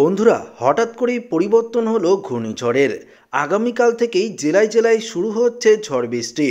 বন্ধুরা হঠাৎ করেই পরিবর্তন হলো ঘূর্ণিঝড়ের আগামীকাল থেকেই জেলায় জেলায় শুরু হচ্ছে ঝড় বৃষ্টি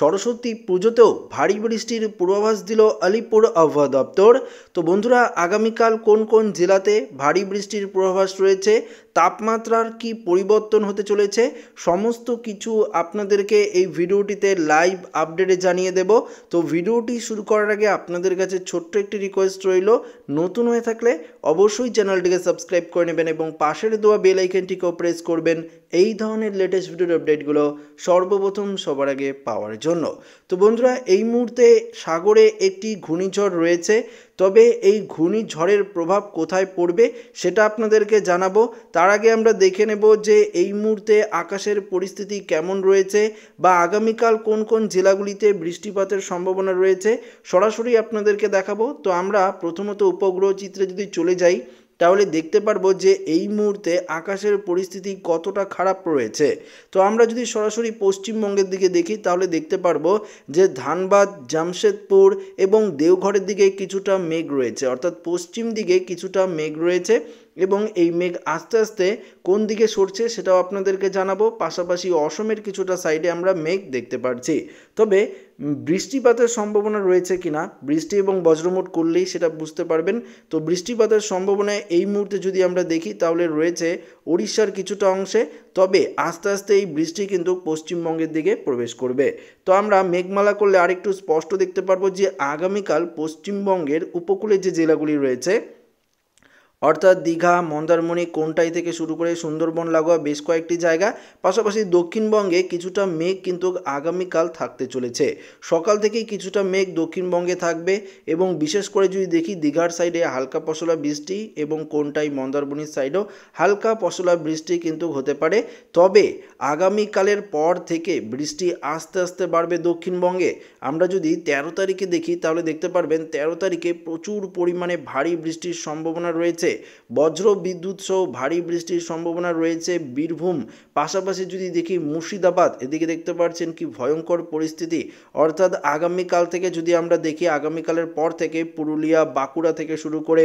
সরস্বতী পুজোতেও ভারী বৃষ্টির পূর্বাভাস দিল আলিপুর আবহাওয়া দপ্তর তো বন্ধুরা আগামীকাল কোন কোন জেলাতে ভারী বৃষ্টির পূর্বাভাস রয়েছে তাপমাত্রার কি পরিবর্তন হতে চলেছে সমস্ত কিছু আপনাদেরকে এই ভিডিওটিতে লাইভ আপডেটে জানিয়ে দেব তো ভিডিওটি শুরু করার আগে আপনাদের কাছে ছোট্ট একটি রিকোয়েস্ট রইল নতুন হয়ে থাকলে অবশ্যই চ্যানেলটিকে সাবস্ক্রাইব করে নেবেন এবং পাশের দেওয়া বেল আইকনটিকেও প্রেস করবেন এই ধরনের লেটেস্ট ভিডিওর আপডেটগুলো সর্বপ্রথম সবার আগে পাওয়ার জন্য তো বন্ধুরা এই মুহূর্তে সাগরে একটি ঘূর্ণিঝড় রয়েছে তবে এই ঘূর্ণিঝড়ের প্রভাব কোথায় পড়বে সেটা আপনাদেরকে জানাবো তার আগে আমরা দেখে নেব যে এই মুহূর্তে আকাশের পরিস্থিতি কেমন রয়েছে বা আগামীকাল কোন কোন জেলাগুলিতে বৃষ্টিপাতের সম্ভাবনা রয়েছে সরাসরি আপনাদেরকে দেখাবো তো আমরা প্রথমত উপগ্রহ চিত্রে যদি চলে যাই তাহলে দেখতে পারবো যে এই মুহূর্তে আকাশের পরিস্থিতি কতটা খারাপ রয়েছে তো আমরা যদি সরাসরি পশ্চিমবঙ্গের দিকে দেখি তাহলে দেখতে পারবো যে ধানবাদ জামশেদপুর এবং দেওঘরের দিকে কিছুটা মেঘ রয়েছে অর্থাৎ পশ্চিম দিকে কিছুটা মেঘ রয়েছে এবং এই মেঘ আস্তে আস্তে কোন দিকে সরছে সেটাও আপনাদেরকে জানাবো পাশাপাশি অসমের কিছুটা সাইডে আমরা মেঘ দেখতে পারছি তবে বৃষ্টিপাতের সম্ভাবনা রয়েছে কিনা বৃষ্টি এবং বজ্রমোট করলেই সেটা বুঝতে পারবেন তো বৃষ্টিপাতের সম্ভাবনা এই মুহূর্তে যদি আমরা দেখি তাহলে রয়েছে ওড়িশার কিছুটা অংশে তবে আস্তে আস্তে এই বৃষ্টি কিন্তু পশ্চিমবঙ্গের দিকে প্রবেশ করবে তো আমরা মেঘমালা করলে আরেকটু স্পষ্ট দেখতে পারবো যে আগামীকাল পশ্চিমবঙ্গের উপকূলে যে জেলাগুলি রয়েছে অর্থাৎ দীঘা মন্দারমণি কোনটাই থেকে শুরু করে সুন্দরবন লাগোয়া বেশ কয়েকটি জায়গা পাশাপাশি দক্ষিণবঙ্গে কিছুটা মেঘ কিন্তু আগামীকাল থাকতে চলেছে সকাল থেকেই কিছুটা মেঘ দক্ষিণবঙ্গে থাকবে এবং বিশেষ করে যদি দেখি দীঘার সাইডে হালকা পশলা বৃষ্টি এবং কোনটাই মন্দারমণির সাইডেও হালকা পশলা বৃষ্টি কিন্তু হতে পারে তবে আগামীকালের পর থেকে বৃষ্টি আস্তে আস্তে বাড়বে দক্ষিণবঙ্গে আমরা যদি তেরো তারিখে দেখি তাহলে দেখতে পারবেন তেরো তারিখে প্রচুর পরিমাণে ভারী বৃষ্টির সম্ভাবনা রয়েছে রয়েছে বজ্র বিদ্যুৎ সহ ভারী বৃষ্টির সম্ভাবনা রয়েছে বীরভূম পাশাপাশি যদি দেখি মুর্শিদাবাদ এদিকে দেখতে পাচ্ছেন কি ভয়ঙ্কর পরিস্থিতি অর্থাৎ আগামীকাল থেকে যদি আমরা দেখি আগামীকালের পর থেকে পুরুলিয়া বাঁকুড়া থেকে শুরু করে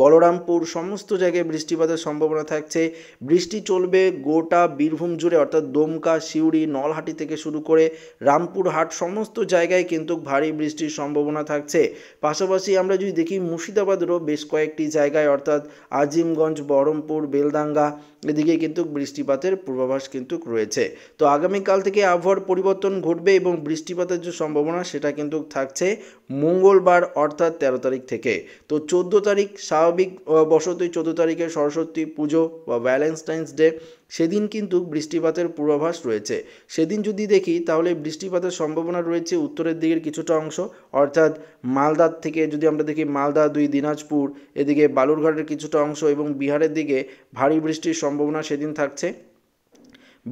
বলরামপুর সমস্ত জায়গায় বৃষ্টিপাতের সম্ভাবনা থাকছে বৃষ্টি চলবে গোটা বীরভূম জুড়ে অর্থাৎ দমকা সিউড়ি নলহাটি থেকে শুরু করে রামপুরহাট সমস্ত জায়গায় কিন্তু ভারী বৃষ্টির সম্ভাবনা থাকছে পাশাপাশি আমরা যদি দেখি মুর্শিদাবাদেরও বেশ কয়েকটি জায়গায় অর্থাৎ অর্থাৎ আজিমগঞ্জ বহরমপুর বেলদাঙ্গা এদিকে কিন্তু বৃষ্টিপাতের পূর্বাভাস কিন্তু রয়েছে তো আগামীকাল থেকে আবহাওয়ার পরিবর্তন ঘটবে এবং বৃষ্টিপাতের যে সম্ভাবনা সেটা কিন্তু থাকছে মঙ্গলবার অর্থাৎ তেরো তারিখ থেকে তো চোদ্দো তারিখ স্বাভাবিক বসতই চোদ্দো তারিখে সরস্বতী পুজো বা ভ্যালেন্টাইন্স ডে সেদিন কিন্তু বৃষ্টিপাতের পূর্বাভাস রয়েছে সেদিন যদি দেখি তাহলে বৃষ্টিপাতের সম্ভাবনা রয়েছে উত্তরের দিকের কিছুটা অংশ অর্থাৎ মালদার থেকে যদি আমরা দেখি মালদা দুই দিনাজপুর এদিকে বালুরঘাটের কিছুটা অংশ এবং বিহারের দিকে ভারী বৃষ্টির সম্ভাবনা সেদিন থাকছে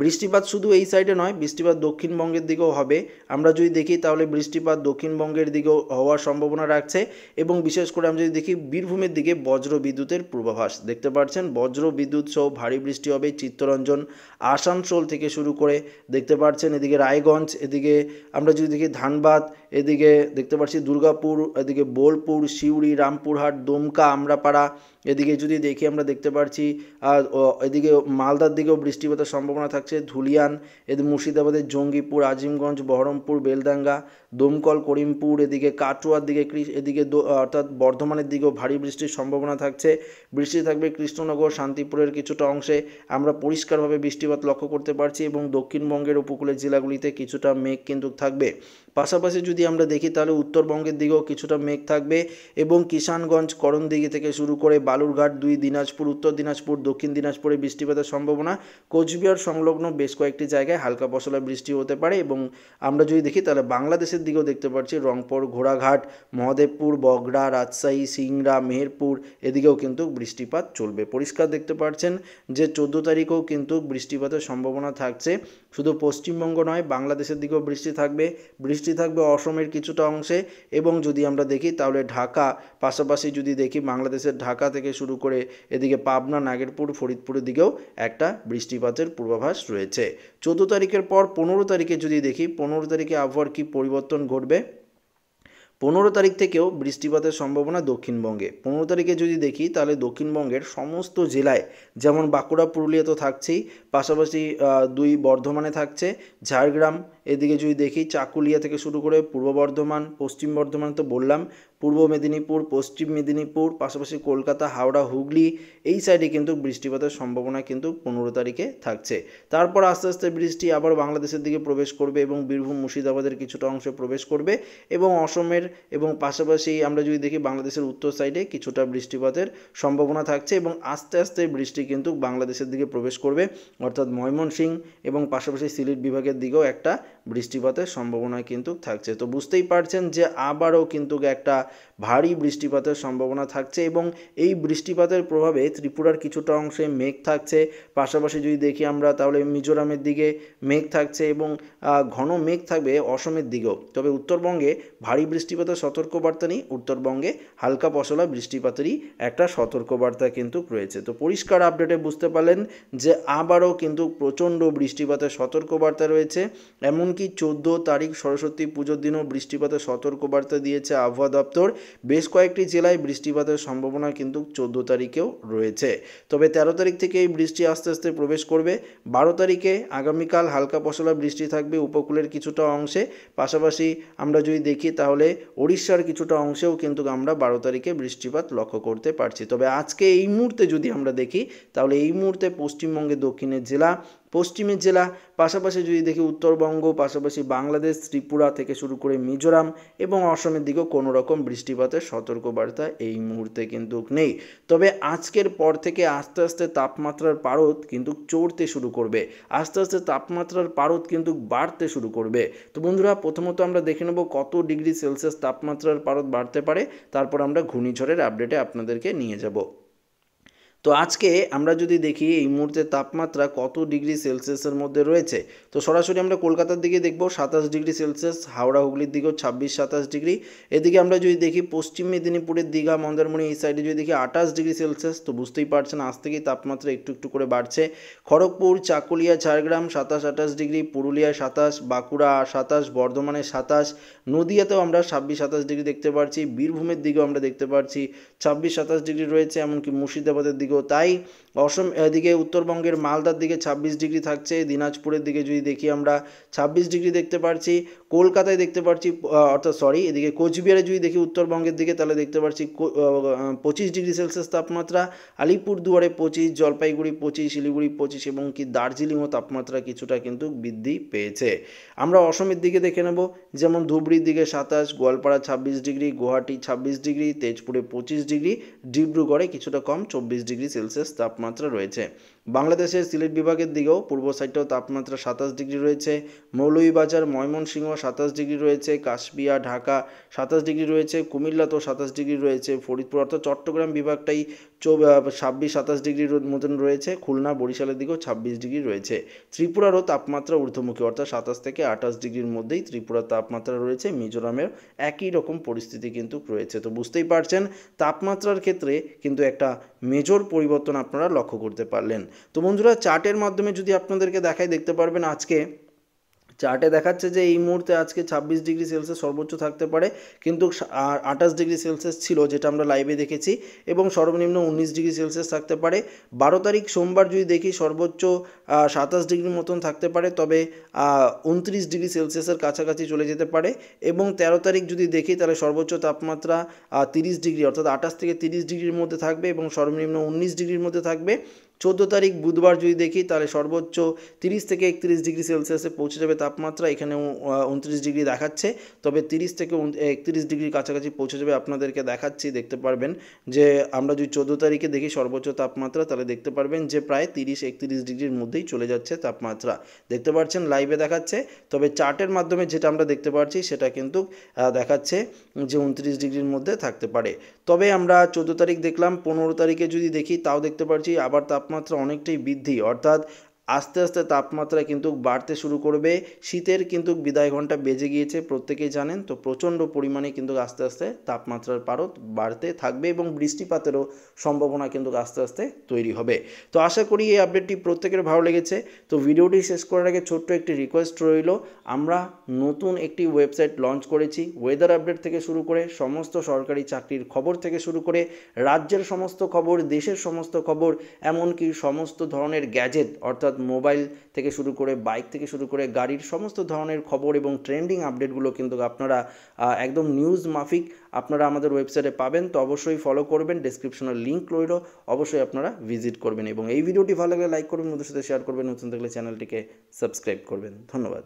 বৃষ্টিপাত শুধু এই সাইডে নয় বৃষ্টিপাত দক্ষিণবঙ্গের দিকেও হবে আমরা যদি দেখি তাহলে বৃষ্টিপাত দক্ষিণবঙ্গের দিকেও হওয়ার সম্ভাবনা রাখছে এবং বিশেষ করে আমরা যদি দেখি বীরভূমের দিকে বজ্র বিদ্যুতের পূর্বাভাস দেখতে পাচ্ছেন বজ্র বিদ্যুৎ সহ ভারী বৃষ্টি হবে চিত্তরঞ্জন আসানসোল থেকে শুরু করে দেখতে পাচ্ছেন এদিকে রায়গঞ্জ এদিকে আমরা যদি দেখি ধানবাদ এদিকে দেখতে পাচ্ছি দুর্গাপুর এদিকে বোলপুর শিউড়ি রামপুরহাট দমকা আমরাপাড়া এদিকে যদি দেখি আমরা দেখতে পাচ্ছি এদিকে মালদার দিকেও বৃষ্টিপাতের সম্ভাবনা থাকে থাকছে ধুলিয়ান এদিকে মুর্শিদাবাদের জঙ্গিপুর আজিমগঞ্জ বহরমপুর বেলডাঙ্গা দমকল করিমপুর এদিকে কাটুয়ার দিকে এদিকে অর্থাৎ বর্ধমানের দিকেও ভারী বৃষ্টির সম্ভাবনা থাকছে বৃষ্টি থাকবে কৃষ্ণনগর শান্তিপুরের কিছুটা অংশে আমরা পরিষ্কারভাবে বৃষ্টিপাত লক্ষ্য করতে পারছি এবং দক্ষিণবঙ্গের উপকূলের জেলাগুলিতে কিছুটা মেঘ কিন্তু থাকবে পাশাপাশি যদি আমরা দেখি তাহলে উত্তরবঙ্গের দিকেও কিছুটা মেঘ থাকবে এবং কিষানগঞ্জ করণদিঘি থেকে শুরু করে বালুরঘাট দুই দিনাজপুর উত্তর দিনাজপুর দক্ষিণ দিনাজপুরে বৃষ্টিপাতের সম্ভাবনা কোচবিহার সংলগ্ন বেশ কয়েকটি জায়গায় হালকা পশলা বৃষ্টি হতে পারে এবং আমরা যদি দেখি তাহলে বাংলাদেশের দিকেও দেখতে পাচ্ছি রংপুর ঘোড়াঘাট মহাদেবপুর বগড়া রাজশাহী সিংড়া মেহেরপুর এদিকেও কিন্তু বৃষ্টিপাত চলবে পরিষ্কার দেখতে পাচ্ছেন যে চোদ্দো তারিখেও কিন্তু বৃষ্টিপাতের সম্ভাবনা থাকছে শুধু পশ্চিমবঙ্গ নয় বাংলাদেশের দিকেও বৃষ্টি থাকবে বৃষ্টি থাকবে অসমের কিছুটা অংশে এবং যদি আমরা দেখি তাহলে ঢাকা পাশাপাশি যদি দেখি বাংলাদেশের ঢাকা থেকে শুরু করে এদিকে পাবনা নাগেরপুর ফরিদপুরের দিকেও একটা বৃষ্টিপাতের পূর্বাভাস রয়েছে চোদ্দো তারিখের পর পনেরো তারিখে যদি দেখি পনেরো তারিখে আবহাওয়ার কী পরিবর্তন ঘটবে পনেরো তারিখ থেকেও বৃষ্টিপাতের সম্ভাবনা দক্ষিণবঙ্গে পনেরো তারিখে যদি দেখি তাহলে দক্ষিণবঙ্গের সমস্ত জেলায় যেমন বাঁকুড়া পুরুলিয়া তো থাকছেই পাশাপাশি দুই বর্ধমানে থাকছে ঝাড়গ্রাম এদিকে যদি দেখি চাকুলিয়া থেকে শুরু করে পূর্ব বর্ধমান পশ্চিম বর্ধমান তো বললাম পূর্ব মেদিনীপুর পশ্চিম মেদিনীপুর পাশাপাশি কলকাতা হাওড়া হুগলি এই সাইডে কিন্তু বৃষ্টিপাতের সম্ভাবনা কিন্তু পনেরো তারিখে থাকছে তারপর আস্তে আস্তে বৃষ্টি আবার বাংলাদেশের দিকে প্রবেশ করবে এবং বীরভূম মুর্শিদাবাদের কিছুটা অংশে প্রবেশ করবে এবং অসমের এবং পাশাপাশি আমরা যদি দেখি বাংলাদেশের উত্তর সাইডে কিছুটা বৃষ্টিপাতের সম্ভাবনা থাকছে এবং আস্তে আস্তে বৃষ্টি কিন্তু বাংলাদেশের দিকে প্রবেশ করবে অর্থাৎ ময়মনসিংহ এবং পাশাপাশি সিলেট বিভাগের দিকেও একটা বৃষ্টিপাতের সম্ভাবনা কিন্তু থাকছে তো বুঝতেই পারছেন যে আবারও কিন্তু একটা ভারী বৃষ্টিপাতের সম্ভাবনা থাকছে এবং এই বৃষ্টিপাতের প্রভাবে ত্রিপুরার কিছুটা অংশে মেঘ থাকছে পাশাপাশি যদি দেখি আমরা তাহলে মিজোরামের দিকে মেঘ থাকছে এবং ঘন মেঘ থাকবে অসমের দিকেও তবে উত্তরবঙ্গে ভারী বৃষ্টিপাতের সতর্কবার্তা নেই উত্তরবঙ্গে হালকা পশলা বৃষ্টিপাতেরই একটা সতর্কবার্তা কিন্তু রয়েছে তো পরিষ্কার আপডেটে বুঝতে পারলেন যে আবারও কিন্তু প্রচণ্ড বৃষ্টিপাতের সতর্কবার্তা রয়েছে এমনকি চোদ্দো তারিখ সরস্বতী পুজোর দিনও বৃষ্টিপাতের সতর্কবার্তা দিয়েছে আবহাওয়া দপ্তর বেশ কয়েকটি জেলায় বৃষ্টিপাতের সম্ভাবনা কিন্তু চোদ্দো তারিখেও রয়েছে তবে তেরো তারিখ থেকে এই বৃষ্টি আস্তে আস্তে প্রবেশ করবে বারো তারিখে আগামীকাল হালকা পশলা বৃষ্টি থাকবে উপকূলের কিছুটা অংশে পাশাপাশি আমরা যদি দেখি তাহলে ওড়িশার কিছুটা অংশেও কিন্তু আমরা বারো তারিখে বৃষ্টিপাত লক্ষ্য করতে পারছি তবে আজকে এই মুহূর্তে যদি আমরা দেখি তাহলে এই মুহূর্তে পশ্চিমবঙ্গে দক্ষিণে দক্ষিণের জেলা পশ্চিমের জেলা পাশাপাশি যদি দেখি উত্তরবঙ্গ পাশাপাশি বাংলাদেশ ত্রিপুরা থেকে শুরু করে মিজোরাম এবং অসমের দিকেও কোনো রকম বৃষ্টিপাতের সতর্কবার্তা এই মুহূর্তে কিন্তু নেই তবে আজকের পর থেকে আস্তে আস্তে তাপমাত্রার পারদ কিন্তু চড়তে শুরু করবে আস্তে আস্তে তাপমাত্রার পারদ কিন্তু বাড়তে শুরু করবে তো বন্ধুরা প্রথমত আমরা দেখে নেব কত ডিগ্রি সেলসিয়াস তাপমাত্রার পারদ বাড়তে পারে তারপর আমরা ঘূর্ণিঝড়ের আপডেটে আপনাদেরকে নিয়ে যাব তো আজকে আমরা যদি দেখি এই মুহূর্তে তাপমাত্রা কত ডিগ্রি সেলসিয়াসের মধ্যে রয়েছে তো সরাসরি আমরা কলকাতার দিকে দেখব সাতাশ ডিগ্রি সেলসিয়াস হাওড়া হুগলির দিকেও ছাব্বিশ সাতাশ ডিগ্রি এদিকে আমরা যদি দেখি পশ্চিম মেদিনীপুরের দীঘা মন্দারমণি এই সাইডে যদি দেখি আঠাশ ডিগ্রি সেলসিয়াস তো বুঝতেই পারছেন আজ থেকেই তাপমাত্রা একটু একটু করে বাড়ছে খড়গপুর চাকুলিয়া ঝাড়গ্রাম সাতাশ আঠাশ ডিগ্রি পুরুলিয়া সাতাশ বাঁকুড়া সাতাশ বর্ধমানে সাতাশ নদিয়াতেও আমরা ছাব্বিশ সাতাশ ডিগ্রি দেখতে পাচ্ছি বীরভূমের দিকেও আমরা দেখতে পাচ্ছি ছাব্বিশ সাতাশ ডিগ্রি রয়েছে এমনকি মুর্শিদাবাদের দিকেও তাই অসম এদিকে উত্তরবঙ্গের মালদার দিকে ২৬ ডিগ্রি থাকছে দিনাজপুরের দিকে যদি দেখি আমরা ২৬ ডিগ্রি দেখতে পারছি কলকাতায় দেখতে পারছি অর্থাৎ সরি এদিকে কোচবিহারে যদি দেখি উত্তরবঙ্গের দিকে তাহলে দেখতে পারছি পঁচিশ ডিগ্রি সেলসিয়াস তাপমাত্রা আলিপুরদুয়ারে পঁচিশ জলপাইগুড়ি পঁচিশ শিলিগুড়ি পঁচিশ এবং কি দার্জিলিংও তাপমাত্রা কিছুটা কিন্তু বৃদ্ধি পেয়েছে আমরা অসমের দিকে দেখে নেব যেমন ধুবড়ির দিকে সাতাশ গোয়ালপাড়া ২৬ ডিগ্রি গুয়াহাটি ২৬ ডিগ্রি তেজপুরে পঁচিশ ডিগ্রি ডিব্রুগড়ে কিছুটা কম চব্বিশ ডিগ্রি ডিগ্রি সেলসিয়াস তাপমাত্রা রয়েছে বাংলাদেশের সিলেট বিভাগের দিকেও পূর্ব সাইডেও তাপমাত্রা সাতাশ ডিগ্রি রয়েছে মৌলভীবাজার ময়মনসিংহ সাতাশ ডিগ্রি রয়েছে কাশবিয়া ঢাকা সাতাশ ডিগ্রি রয়েছে কুমিল্লা তো সাতাশ ডিগ্রি রয়েছে ফরিদপুর অর্থাৎ চট্টগ্রাম বিভাগটাই চৌ ছাব্বিশ সাতাশ ডিগ্রির মতন রয়েছে খুলনা বরিশালের দিকেও ছাব্বিশ ডিগ্রি রয়েছে ত্রিপুরারও তাপমাত্রা ঊর্ধ্বমুখী অর্থাৎ সাতাশ থেকে আঠাশ ডিগ্রির মধ্যেই ত্রিপুরার তাপমাত্রা রয়েছে মিজোরামের একই রকম পরিস্থিতি কিন্তু রয়েছে তো বুঝতেই পারছেন তাপমাত্রার ক্ষেত্রে কিন্তু একটা মেজর পরিবর্তন আপনারা লক্ষ্য করতে পারলেন তো বন্ধুরা চার্টের মাধ্যমে যদি আপনাদেরকে দেখাই দেখতে পারবেন আজকে চার্টে দেখাচ্ছে যে এই মুহূর্তে আজকে ছাব্বিশ ডিগ্রি সেলসিয়াস সর্বোচ্চ থাকতে পারে কিন্তু আঠাশ ডিগ্রি সেলসিয়াস ছিল যেটা আমরা লাইভে দেখেছি এবং সর্বনিম্ন উনিশ ডিগ্রি সেলসিয়াস থাকতে পারে বারো তারিখ সোমবার যদি দেখি সর্বোচ্চ সাতাশ ডিগ্রির মতন থাকতে পারে তবে উনত্রিশ ডিগ্রি সেলসিয়াসের কাছাকাছি চলে যেতে পারে এবং তেরো তারিখ যদি দেখি তাহলে সর্বোচ্চ তাপমাত্রা তিরিশ ডিগ্রি অর্থাৎ আঠাশ থেকে তিরিশ ডিগ্রির মধ্যে থাকবে এবং সর্বনিম্ন উনিশ ডিগ্রির মধ্যে থাকবে চোদ্দ তারিখ বুধবার যদি দেখি তাহলে সর্বোচ্চ তিরিশ থেকে একত্রিশ ডিগ্রি সেলসিয়াসে পৌঁছে যাবে তাপমাত্রা এখানে উনত্রিশ ডিগ্রি দেখাচ্ছে তবে তিরিশ থেকে একত্রিশ ডিগ্রির কাছাকাছি পৌঁছে যাবে আপনাদেরকে দেখাচ্ছি দেখতে পারবেন যে আমরা যদি চোদ্দো তারিখে দেখি সর্বোচ্চ তাপমাত্রা তাহলে দেখতে পারবেন যে প্রায় তিরিশ একত্রিশ ডিগ্রির মধ্যেই চলে যাচ্ছে তাপমাত্রা দেখতে পাচ্ছেন লাইভে দেখাচ্ছে তবে চার্টের মাধ্যমে যেটা আমরা দেখতে পাচ্ছি সেটা কিন্তু দেখাচ্ছে যে উনত্রিশ ডিগ্রির মধ্যে থাকতে পারে তবে আমরা চোদ্দো তারিখ দেখলাম পনেরো তারিখে যদি দেখি তাও দেখতে পাচ্ছি আবার তাপ তাপমাত্রা অনেকটাই বৃদ্ধি অর্থাৎ আস্তে আস্তে তাপমাত্রা কিন্তু বাড়তে শুরু করবে শীতের কিন্তু বিদায় ঘন্টা বেজে গিয়েছে প্রত্যেকেই জানেন তো প্রচণ্ড পরিমাণে কিন্তু আস্তে আস্তে তাপমাত্রার পারত বাড়তে থাকবে এবং বৃষ্টিপাতেরও সম্ভাবনা কিন্তু আস্তে আস্তে তৈরি হবে তো আশা করি এই আপডেটটি প্রত্যেকের ভালো লেগেছে তো ভিডিওটি শেষ করার আগে ছোট্ট একটি রিকোয়েস্ট রইল আমরা নতুন একটি ওয়েবসাইট লঞ্চ করেছি ওয়েদার আপডেট থেকে শুরু করে সমস্ত সরকারি চাকরির খবর থেকে শুরু করে রাজ্যের সমস্ত খবর দেশের সমস্ত খবর এমনকি সমস্ত ধরনের গ্যাজেট অর্থাৎ অর্থাৎ মোবাইল থেকে শুরু করে বাইক থেকে শুরু করে গাড়ির সমস্ত ধরনের খবর এবং ট্রেন্ডিং আপডেটগুলো কিন্তু আপনারা একদম নিউজ মাফিক আপনারা আমাদের ওয়েবসাইটে পাবেন তো অবশ্যই ফলো করবেন ডিসক্রিপশনের লিঙ্ক রইল অবশ্যই আপনারা ভিজিট করবেন এবং এই ভিডিওটি ভালো লাগলে লাইক করবেন নতুন সাথে শেয়ার করবেন নতুন থাকলে চ্যানেলটিকে সাবস্ক্রাইব করবেন ধন্যবাদ